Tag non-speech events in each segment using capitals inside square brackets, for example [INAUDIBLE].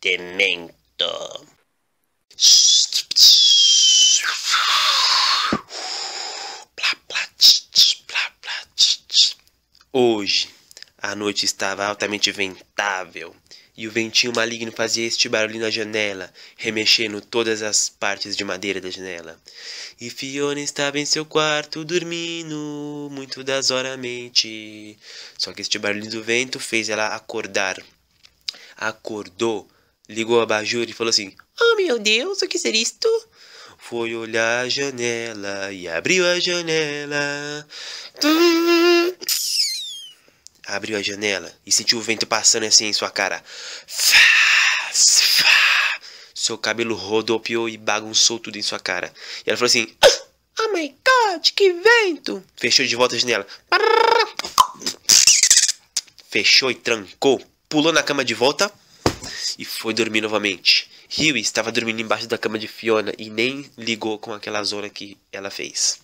demento. Hoje, a noite estava altamente ventável e o ventinho maligno fazia este barulho na janela, remexendo todas as partes de madeira da janela. E Fiona estava em seu quarto, dormindo muito dasoramente. Só que este barulho do vento fez ela acordar. Acordou, ligou a abajur e falou assim: Oh meu Deus, o que seria isto? Foi olhar a janela e abriu a janela. Abriu a janela e sentiu o vento passando assim em sua cara. Seu cabelo rodopiou e bagunçou tudo em sua cara. E ela falou assim: ah, Oh my god, que vento! Fechou de volta a janela. Fechou e trancou. Pulou na cama de volta e foi dormir novamente. Hugh estava dormindo embaixo da cama de Fiona e nem ligou com aquela zona que ela fez.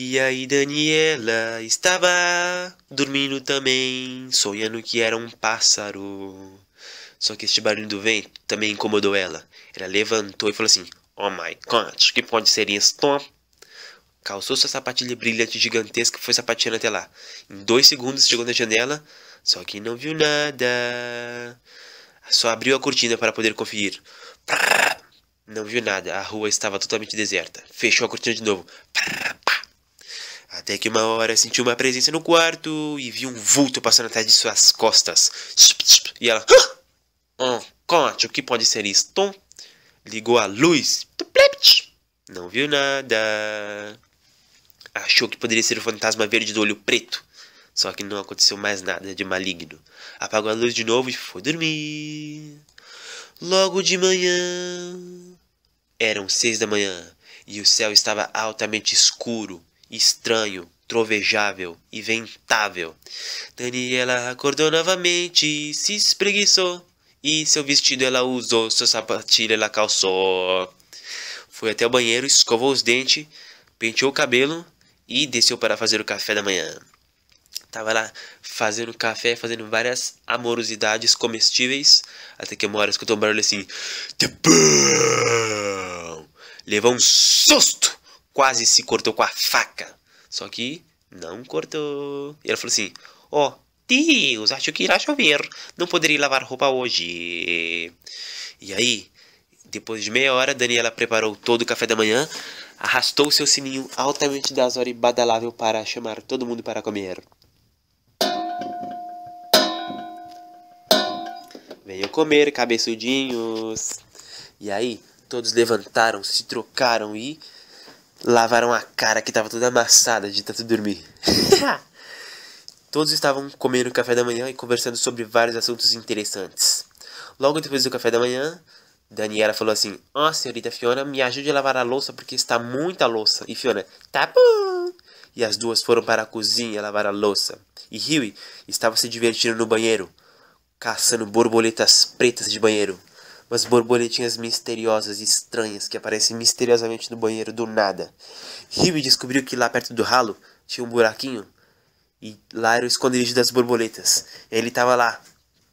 E aí Daniela estava dormindo também, sonhando que era um pássaro. Só que este barulho do vento também incomodou ela. Ela levantou e falou assim: Oh my god, que pode ser isso? Calçou sua sapatilha brilhante gigantesca e foi sapateando até lá. Em dois segundos chegou na janela, só que não viu nada. Só abriu a cortina para poder conferir. Não viu nada, a rua estava totalmente deserta. Fechou a cortina de novo. Até que uma hora sentiu uma presença no quarto e viu um vulto passando atrás de suas costas. E ela. Oh, hum, conte, o que pode ser isto? Ligou a luz. Não viu nada. Achou que poderia ser o fantasma verde do olho preto. Só que não aconteceu mais nada de maligno. Apagou a luz de novo e foi dormir. Logo de manhã. Eram seis da manhã e o céu estava altamente escuro estranho, trovejável e ventável. Daniela acordou novamente, se espreguiçou e seu vestido ela usou, sua sapatilha ela calçou. Foi até o banheiro, escovou os dentes, penteou o cabelo e desceu para fazer o café da manhã. Tava lá fazendo café, fazendo várias amorosidades comestíveis, até que uma hora escutou um barulho assim. Tepão! Levou um susto! quase se cortou com a faca. Só que não cortou. E ela falou assim: Ó, oh, Deus, acho que irá chover. Não poderia lavar roupa hoje. E aí, depois de meia hora, Daniela preparou todo o café da manhã, arrastou seu sininho altamente das horas e badalável para chamar todo mundo para comer. Venham comer, cabeçudinhos. E aí, todos levantaram, se trocaram e lavaram a cara que tava toda amassada de tanto dormir. [LAUGHS] Ah. Todos estavam comendo café da manhã e conversando sobre vários assuntos interessantes. Logo depois do café da manhã, Daniela falou assim: Ó, oh, senhorita Fiona, me ajude a lavar a louça porque está muita louça. E Fiona, tá bom. E as duas foram para a cozinha lavar a louça. E Huey estava se divertindo no banheiro, caçando borboletas pretas de banheiro umas borboletinhas misteriosas e estranhas que aparecem misteriosamente no banheiro do nada. Hughie descobriu que lá perto do ralo tinha um buraquinho e lá era o esconderijo das borboletas. Ele estava lá,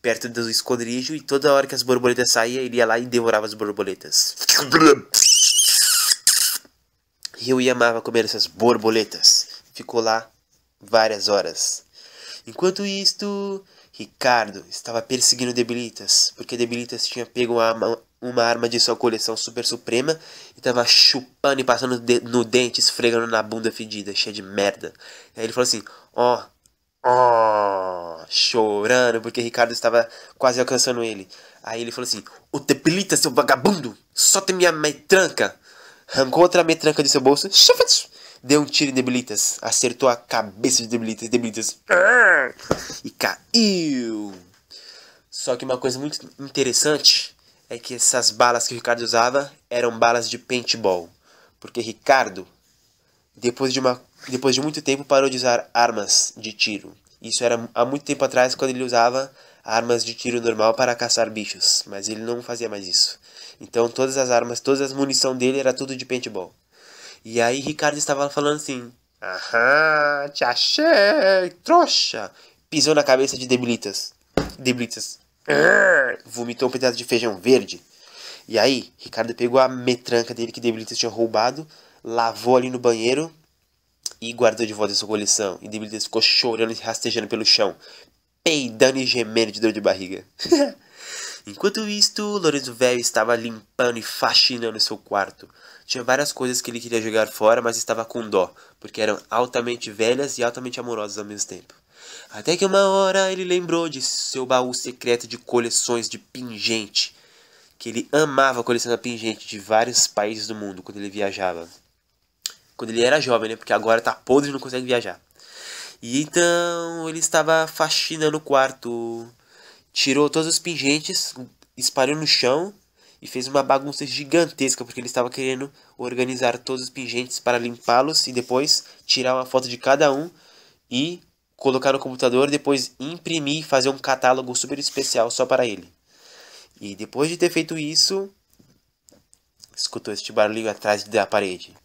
perto do esconderijo, e toda hora que as borboletas saíam, ele ia lá e devorava as borboletas. Hughie amava comer essas borboletas. Ficou lá várias horas. Enquanto isto, Ricardo estava perseguindo Debilitas, porque Debilitas tinha pego uma arma, uma arma de sua coleção super suprema e estava chupando e passando no dente, esfregando na bunda fedida, cheia de merda. E aí ele falou assim: Ó, oh, ó, oh, chorando, porque Ricardo estava quase alcançando ele. Aí ele falou assim: o Debilitas, seu vagabundo, solta minha metranca! Arrancou outra metranca de seu bolso. Chufats! deu um tiro em Debilitas, acertou a cabeça de Debilitas, Debilitas e caiu. Só que uma coisa muito interessante é que essas balas que o Ricardo usava eram balas de paintball, porque Ricardo depois de uma depois de muito tempo parou de usar armas de tiro. Isso era há muito tempo atrás quando ele usava armas de tiro normal para caçar bichos, mas ele não fazia mais isso. Então todas as armas, todas as munição dele era tudo de paintball. E aí Ricardo estava falando assim: Aham, te achei, trouxa! Pisou na cabeça de Debilitas. Debilitas vomitou um pedaço de feijão verde. E aí, Ricardo pegou a metranca dele que Debilitas tinha roubado, lavou ali no banheiro e guardou de volta sua coleção. E Debilitas ficou chorando e rastejando pelo chão, peidando e gemendo de dor de barriga. [LAUGHS] Enquanto isto, Lourenço Velho estava limpando e faxinando seu quarto. Tinha várias coisas que ele queria jogar fora, mas estava com dó, porque eram altamente velhas e altamente amorosas ao mesmo tempo. Até que uma hora ele lembrou de seu baú secreto de coleções de pingente, que ele amava colecionar pingente de vários países do mundo quando ele viajava. Quando ele era jovem, né? Porque agora tá podre e não consegue viajar. E então ele estava faxinando o quarto, tirou todos os pingentes, espalhou no chão e fez uma bagunça gigantesca porque ele estava querendo organizar todos os pingentes para limpá-los e depois tirar uma foto de cada um e colocar no computador, depois imprimir e fazer um catálogo super especial só para ele. E depois de ter feito isso, escutou este barulho atrás da parede.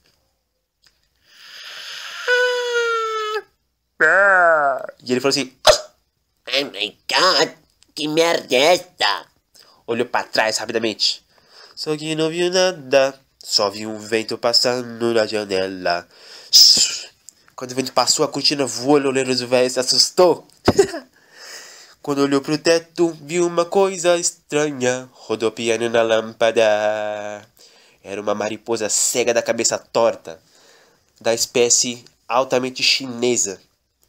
Ah! E ele falou assim: Oh my god, que merda é essa? Olhou para trás rapidamente. Só que não viu nada, só viu um vento passando na janela. Quando o vento passou, a cortina voou, o olheiro do velho se assustou. [LAUGHS] Quando olhou pro teto, viu uma coisa estranha, rodopiando na lâmpada. Era uma mariposa cega da cabeça torta, da espécie altamente chinesa,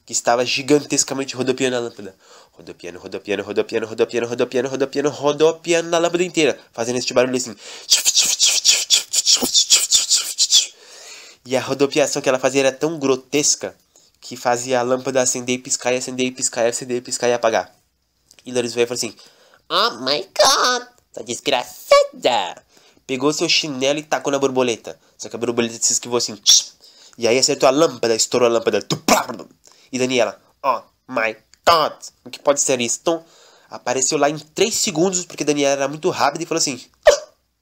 que estava gigantescamente rodopiando na lâmpada rodopiando, rodopiando, rodopiando, rodopiando, rodopiando, rodopiando, rodopiando na lâmpada inteira, fazendo esse barulho assim. E a rodopiação que ela fazia era tão grotesca que fazia a lâmpada acender e piscar, e acender e piscar, e acender e piscar e apagar. E Loris veio e falou assim: Oh my god, tá desgraçada! Pegou seu chinelo e tacou na borboleta. Só que a borboleta se esquivou assim. E aí acertou a lâmpada, estourou a lâmpada. E Daniela, oh my Todd, o que pode ser isso? Então, apareceu lá em 3 segundos, porque Daniela era muito rápida e falou assim: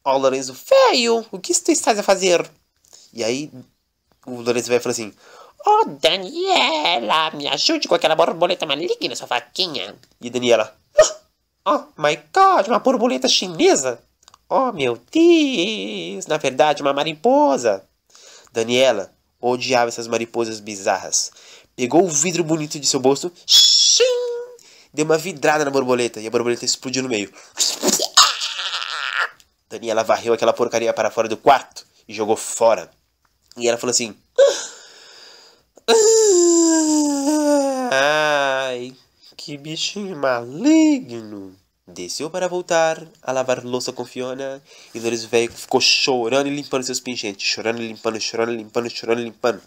Ó, oh, Lorenzo, feio, o que tu estás a fazer? E aí, o Lorenzo vai falou assim: Ó, oh, Daniela, me ajude com aquela borboleta maligna, sua faquinha. E Daniela: Oh, my God, uma borboleta chinesa? Oh, meu Deus, na verdade, uma mariposa. Daniela odiava essas mariposas bizarras. Pegou o vidro bonito de seu bolso, deu uma vidrada na borboleta e a borboleta explodiu no meio. Daniela varreu aquela porcaria para fora do quarto e jogou fora. E ela falou assim: Ai, que bichinho maligno. Desceu para voltar a lavar louça com Fiona e Lourenço Velho ficou chorando e limpando seus pingentes. Chorando, e limpando, chorando, e limpando, chorando, e limpando.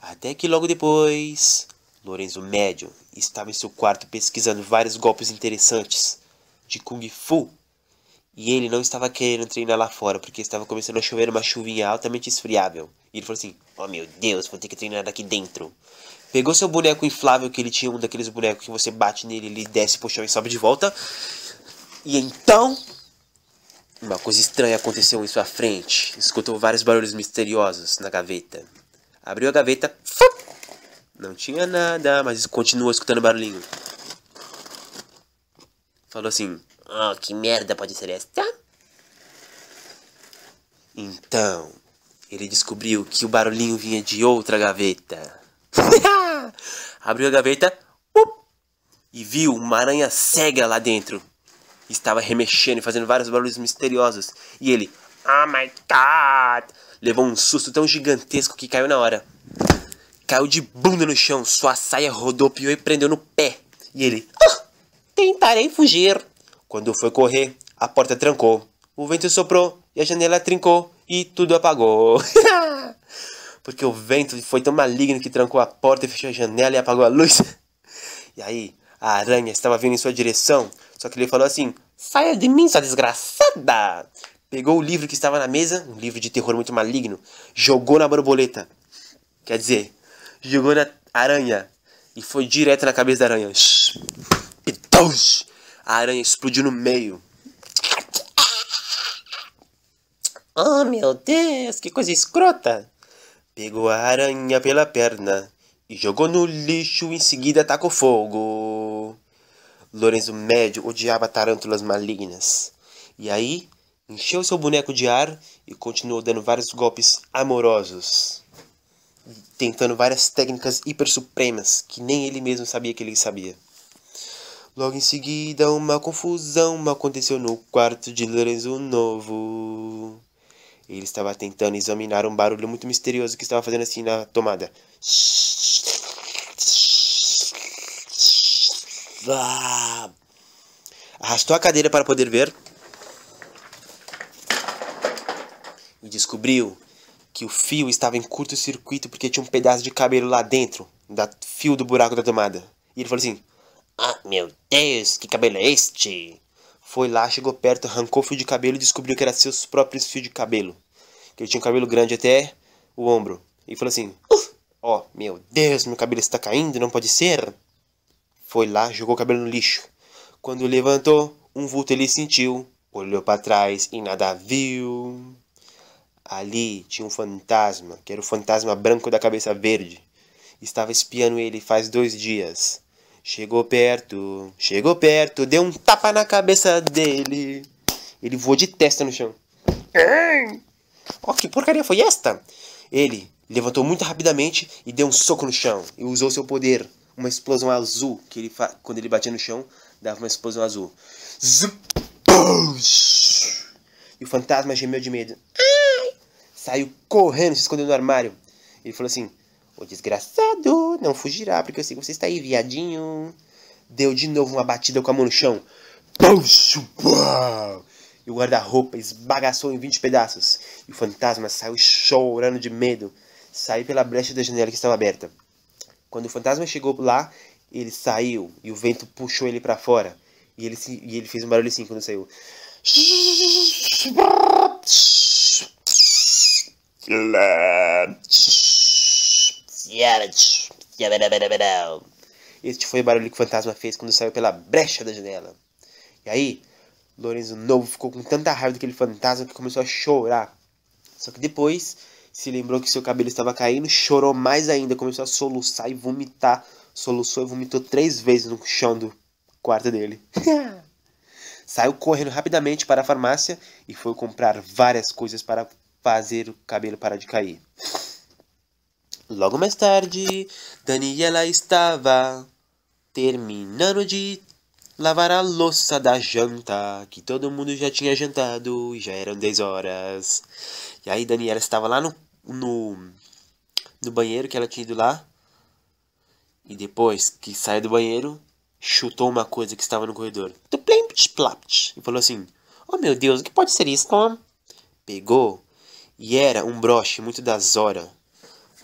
Até que logo depois Lorenzo Médio estava em seu quarto pesquisando vários golpes interessantes de Kung Fu. E ele não estava querendo treinar lá fora, porque estava começando a chover uma chuvinha altamente esfriável. E ele falou assim: Oh meu Deus, vou ter que treinar daqui dentro. Pegou seu boneco inflável, que ele tinha um daqueles bonecos que você bate nele, ele desce pro chão e sobe de volta. E então. Uma coisa estranha aconteceu em sua frente. Escutou vários barulhos misteriosos na gaveta. Abriu a gaveta. fuc, não tinha nada, mas continua escutando barulhinho. Falou assim: Ah, oh, que merda pode ser esta? Então, ele descobriu que o barulhinho vinha de outra gaveta. [LAUGHS] Abriu a gaveta up, e viu uma aranha cega lá dentro. Estava remexendo e fazendo vários barulhos misteriosos. E ele, oh my god, levou um susto tão gigantesco que caiu na hora. Caiu de bunda no chão, sua saia rodopiou e prendeu no pé. E ele, ah, tentarei fugir. Quando foi correr, a porta trancou. O vento soprou e a janela trincou e tudo apagou. [LAUGHS] Porque o vento foi tão maligno que trancou a porta, fechou a janela e apagou a luz. [LAUGHS] e aí, a aranha estava vindo em sua direção, só que ele falou assim: Saia de mim, sua desgraçada! Pegou o livro que estava na mesa, um livro de terror muito maligno, jogou na borboleta. Quer dizer, jogou na aranha e foi direto na cabeça da aranha. E tons! A aranha explodiu no meio. Oh meu Deus, que coisa escrota! Pegou a aranha pela perna e jogou no lixo, em seguida tacou fogo. Lorenzo Médio odiava tarântulas malignas. E aí, encheu seu boneco de ar e continuou dando vários golpes amorosos tentando várias técnicas hiper supremas que nem ele mesmo sabia que ele sabia. Logo em seguida, uma confusão aconteceu no quarto de Lorenzo Novo. Ele estava tentando examinar um barulho muito misterioso que estava fazendo assim na tomada. Ah! Arrastou a cadeira para poder ver. E descobriu que o fio estava em curto-circuito porque tinha um pedaço de cabelo lá dentro, da fio do buraco da tomada. E ele falou assim: Ah, meu Deus, que cabelo é este? Foi lá, chegou perto, arrancou o fio de cabelo e descobriu que era seus próprios fios de cabelo. Que ele tinha um cabelo grande até o ombro. E falou assim: oh, meu Deus, meu cabelo está caindo, não pode ser. Foi lá, jogou o cabelo no lixo. Quando levantou, um vulto ele sentiu, olhou para trás e nada viu. Ali tinha um fantasma, que era o fantasma branco da cabeça verde. Estava espiando ele faz dois dias. Chegou perto, chegou perto, deu um tapa na cabeça dele. Ele voou de testa no chão. Ó, oh, que porcaria foi esta? Ele levantou muito rapidamente e deu um soco no chão. E usou seu poder, uma explosão azul, que ele quando ele batia no chão, dava uma explosão azul. Zup! E o fantasma gemeu de medo. Ah! saiu correndo, se escondendo no armário. Ele falou assim: Ô desgraçado, não fugirá, porque eu sei que você está aí, viadinho. Deu de novo uma batida com a mão no chão. E o guarda-roupa esbagaçou em 20 pedaços. E o fantasma saiu chorando de medo. Saiu pela brecha da janela que estava aberta. Quando o fantasma chegou lá, ele saiu e o vento puxou ele para fora. E ele, e ele fez um barulho assim quando saiu. Este foi o barulho que o fantasma fez quando saiu pela brecha da janela. E aí, Lorenzo Novo ficou com tanta raiva daquele fantasma que começou a chorar. Só que depois se lembrou que seu cabelo estava caindo, chorou mais ainda, começou a soluçar e vomitar. Soluçou e vomitou três vezes no chão do quarto dele. [LAUGHS] Saiu correndo rapidamente para a farmácia e foi comprar várias coisas para fazer o cabelo parar de cair. Logo mais tarde, Daniela estava terminando de lavar a louça da janta, que todo mundo já tinha jantado e já eram 10 horas. E aí Daniela estava lá no, no, no banheiro que ela tinha ido lá. E depois que saiu do banheiro, chutou uma coisa que estava no corredor. E falou assim: Oh meu Deus, o que pode ser isso? Pegou e era um broche muito da Zora,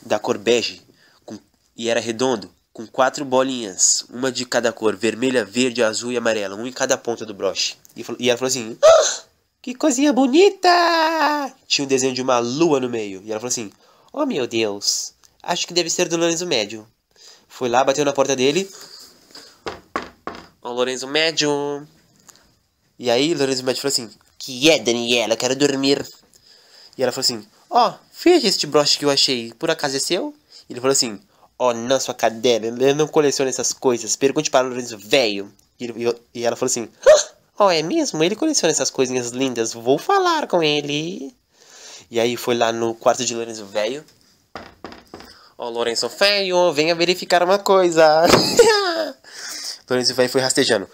da cor bege, com, e era redondo, com quatro bolinhas, uma de cada cor, vermelha, verde, azul e amarela, um em cada ponta do broche. E, e ela falou assim: ah, Que coisinha bonita! Tinha um desenho de uma lua no meio. E ela falou assim: Oh meu Deus, acho que deve ser do Lorenzo Médio. Foi lá, bateu na porta dele. Ó, oh, Lorenzo Médio. E aí, Lorenzo Médio falou assim: Que é, Daniela, quero dormir. E ela falou assim: Ó, oh, veja este broche que eu achei, por acaso é seu? E ele falou assim: Ó, oh, não, sua cadela, eu não coleciono essas coisas, pergunte para o Lorenzo velho. E, ele, e ela falou assim: Ó, oh, é mesmo? Ele coleciona essas coisinhas lindas, vou falar com ele. E aí foi lá no quarto de Lorenzo velho. Ó, oh, Lorenzo Feio, venha verificar uma coisa. [LAUGHS] Lorenzo Velho foi rastejando.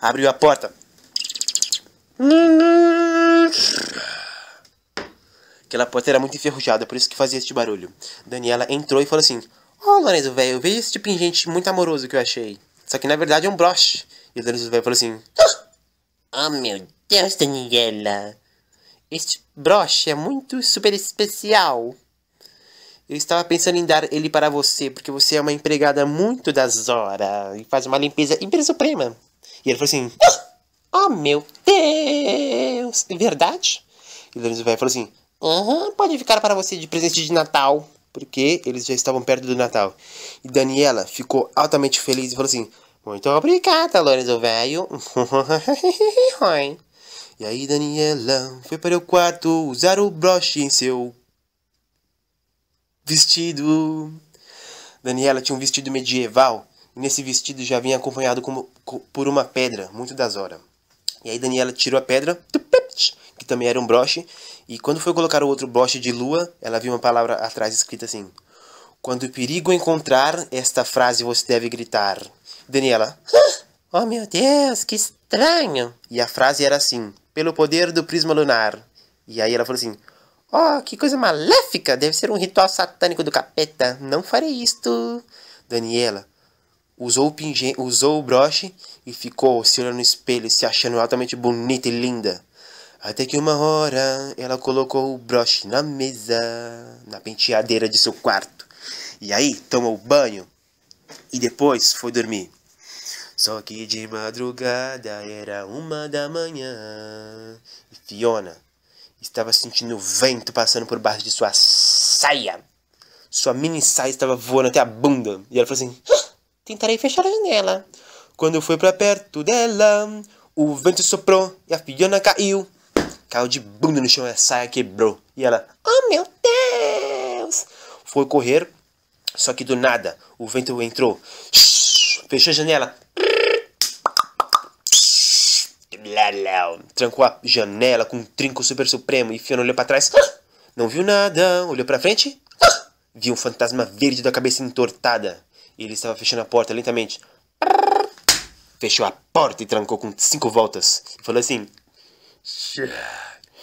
Abriu a porta. Aquela porta era muito enferrujada, por isso que fazia este barulho. Daniela entrou e falou assim: Ô oh, Lorenzo, velho, veja este pingente tipo muito amoroso que eu achei. Só que na verdade é um broche. E o Lorenzo velho falou assim: ah, Oh meu Deus, Daniela, este broche é muito super especial. Eu estava pensando em dar ele para você, porque você é uma empregada muito das horas e faz uma limpeza empresa suprema. E ele falou assim: Ah, oh, meu Deus! É verdade? E Lorenzo Velho falou assim: Aham, pode ficar para você de presente de Natal. Porque eles já estavam perto do Natal. E Daniela ficou altamente feliz e falou assim: Muito obrigada, Lorenzo Velho. [LAUGHS] e aí, Daniela foi para o quarto usar o broche em seu vestido. Daniela tinha um vestido medieval, e nesse vestido já vinha acompanhado com, com, por uma pedra, muito das horas. E aí Daniela tirou a pedra, que também era um broche, e quando foi colocar o outro broche de lua, ela viu uma palavra atrás escrita assim: Quando o perigo encontrar, esta frase você deve gritar. Daniela, ah, oh meu Deus, que estranho! E a frase era assim: Pelo poder do prisma lunar. E aí ela falou assim: Oh, que coisa maléfica! Deve ser um ritual satânico do capeta. Não farei isto. Daniela usou o, pinge... usou o broche e ficou se olhando no espelho, se achando altamente bonita e linda. Até que uma hora ela colocou o broche na mesa, na penteadeira de seu quarto. E aí tomou banho e depois foi dormir. Só que de madrugada era uma da manhã e Fiona estava sentindo o vento passando por baixo de sua saia. Sua mini saia estava voando até a bunda. E ela falou assim: Tentarei fechar a janela. Quando foi para perto dela, o vento soprou e a filhona caiu. Caiu de bunda no chão e a saia quebrou. E ela: Oh meu Deus! Foi correr, só que do nada o vento entrou. Fechou a janela lá, Trancou a janela com um trinco super supremo e Fiona olhou para trás. Ah! Não viu nada. Olhou para frente. Ah! Viu um fantasma verde da cabeça entortada. Ele estava fechando a porta lentamente. Fechou a porta e trancou com cinco voltas. E falou assim... Xê,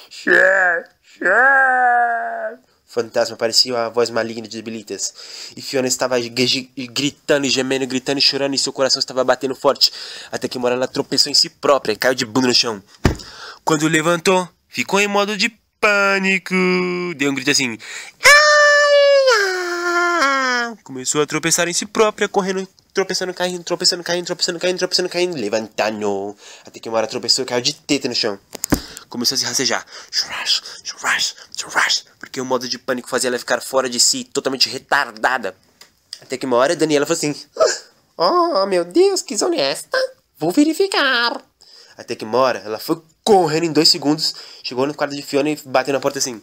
xê, xê fantasma, parecia a voz maligna de debilitas. E Fiona estava gritando e gemendo, gritando e chorando, e seu coração estava batendo forte, até que Morella tropeçou em si própria e caiu de bunda no chão. Quando levantou, ficou em modo de pânico. Deu um grito assim. Começou a tropeçar em si própria, correndo, tropeçando, caindo, tropeçando, caindo, tropeçando, caindo, tropeçando, caindo, levantando. Até que uma hora tropeçou e caiu de teta no chão começou a se rastejar. Porque o modo de pânico fazia ela ficar fora de si, totalmente retardada. Até que uma hora a Daniela falou assim: ah, Oh, meu Deus, que zona é esta? Vou verificar. Até que uma hora ela foi correndo em dois segundos, chegou no quarto de Fiona e bateu na porta assim: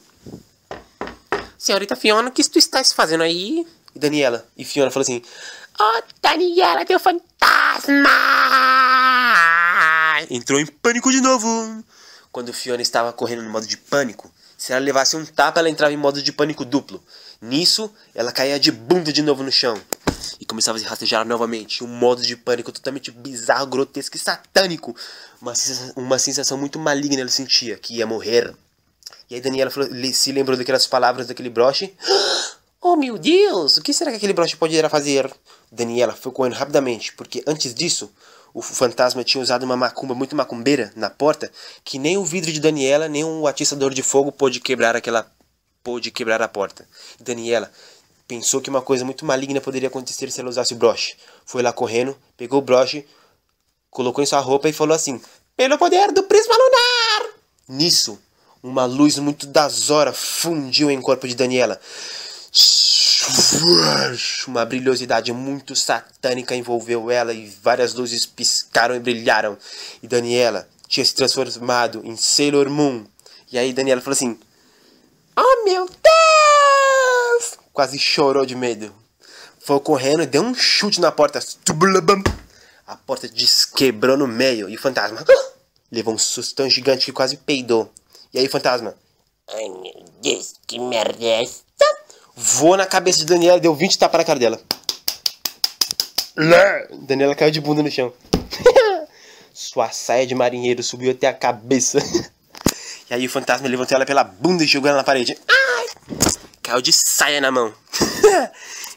Senhorita Fiona, o que tu estás fazendo aí? E Daniela. E Fiona falou assim: Oh, Daniela, teu fantasma! Entrou em pânico de novo quando Fiona estava correndo no modo de pânico. Se ela levasse um tapa, ela entrava em modo de pânico duplo. Nisso, ela caía de bunda de novo no chão e começava a se rastejar novamente. Um modo de pânico totalmente bizarro, grotesco e satânico. Uma sensação, uma sensação muito maligna ele sentia, que ia morrer. E aí Daniela falou, se lembrou daquelas palavras daquele broche. [GASPS] Oh meu Deus, o que será que aquele broche poderá fazer? Daniela foi correndo rapidamente, porque antes disso, o fantasma tinha usado uma macumba muito macumbeira na porta, que nem o vidro de Daniela, nem o atiçador de fogo pôde quebrar aquela pôde quebrar a porta. Daniela pensou que uma coisa muito maligna poderia acontecer se ela usasse o broche. Foi lá correndo, pegou o broche, colocou em sua roupa e falou assim: "Pelo poder do prisma lunar!" Nisso, uma luz muito das horas fundiu em corpo de Daniela. Uma brilhosidade muito satânica envolveu ela e várias luzes piscaram e brilharam. E Daniela tinha se transformado em Sailor Moon. E aí Daniela falou assim: Oh meu Deus! Quase chorou de medo. Foi correndo e deu um chute na porta. A porta desquebrou no meio e o fantasma ah! levou um sustão gigante que quase peidou. E aí, fantasma? Ai meu Deus, que merda é essa? Voou na cabeça de Daniela, deu 20 tapas na cara dela. Né? Daniela caiu de bunda no chão. [LAUGHS] Sua saia de marinheiro subiu até a cabeça. [LAUGHS] E aí o fantasma levantou ela pela bunda e jogou ela na parede. Ai! Caiu de saia na mão. [LAUGHS]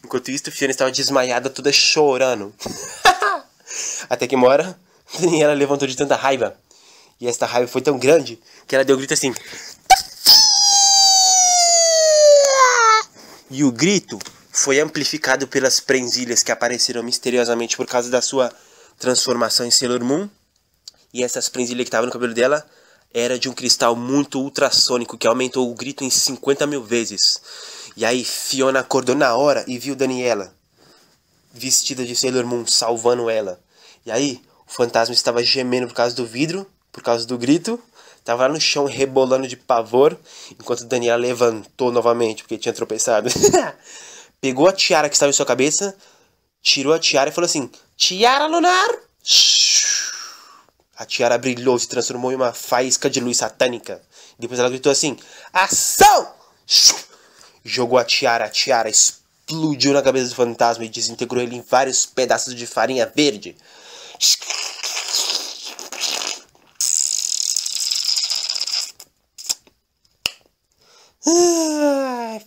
Enquanto isso, Fiona estava desmaiada, toda chorando. Até que mora, Daniela levantou de tanta raiva. E esta raiva foi tão grande que ela deu um grito assim: e o grito foi amplificado pelas prensilhas que apareceram misteriosamente por causa da sua transformação em Sailor Moon. E essas prensilhas que estavam no cabelo dela era de um cristal muito ultrassônico que aumentou o grito em 50 mil vezes. E aí Fiona acordou na hora e viu Daniela, vestida de Sailor Moon, salvando ela. E aí o fantasma estava gemendo por causa do vidro, por causa do grito. Tava lá no chão rebolando de pavor, enquanto Daniela levantou novamente, porque tinha tropeçado. [LAUGHS] Pegou a tiara que estava em sua cabeça, tirou a tiara e falou assim: Tiara lunar! A tiara brilhou, se transformou em uma faísca de luz satânica. Depois ela gritou assim: Ação! Jogou a tiara, a tiara explodiu na cabeça do fantasma e desintegrou ele em vários pedaços de farinha verde.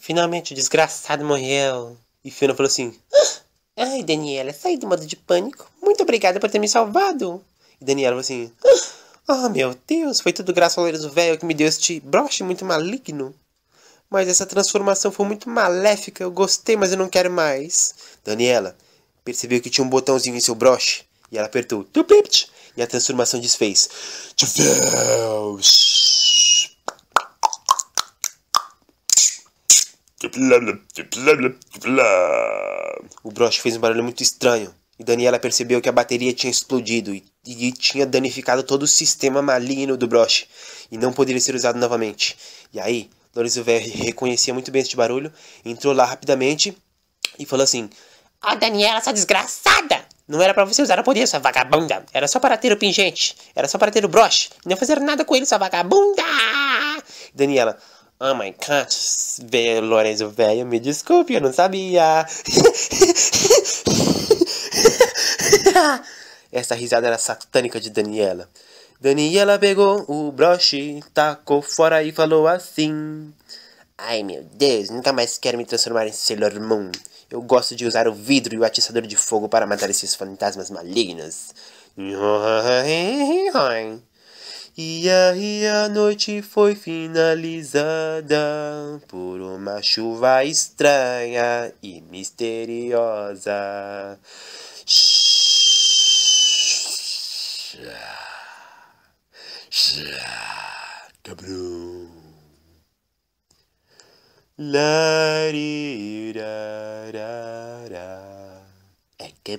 Finalmente o desgraçado morreu. E Fiona falou assim: ah, Ai, Daniela, saí do modo de pânico. Muito obrigada por ter me salvado. E Daniela falou assim: Ah, oh, meu Deus, foi tudo graças ao Leiros Velho que me deu este broche muito maligno. Mas essa transformação foi muito maléfica. Eu gostei, mas eu não quero mais. Daniela percebeu que tinha um botãozinho em seu broche. E ela apertou. E a transformação desfez. Tchau! O broche fez um barulho muito estranho, e Daniela percebeu que a bateria tinha explodido e, e, tinha danificado todo o sistema maligno do broche, e não poderia ser usado novamente. E aí, Doris Uver reconhecia muito bem este barulho, entrou lá rapidamente e falou assim: Ó oh, Daniela, sua desgraçada! Não era para você usar o poder, sua vagabunda. Era só para ter o pingente. Era só para ter o broche. E não fazer nada com ele, sua vagabunda! Daniela, Oh my god, Lorenzo velho, me desculpe, eu não sabia. [LAUGHS] Essa risada era satânica de Daniela. Daniela pegou o broche, tacou fora e falou assim: Ai meu Deus, nunca mais quero me transformar em Sailor Moon. Eu gosto de usar o vidro e o atiçador de fogo para matar esses fantasmas malignos. [LAUGHS] E aí a noite foi finalizada por uma chuva estranha e misteriosa. Cabrão. É que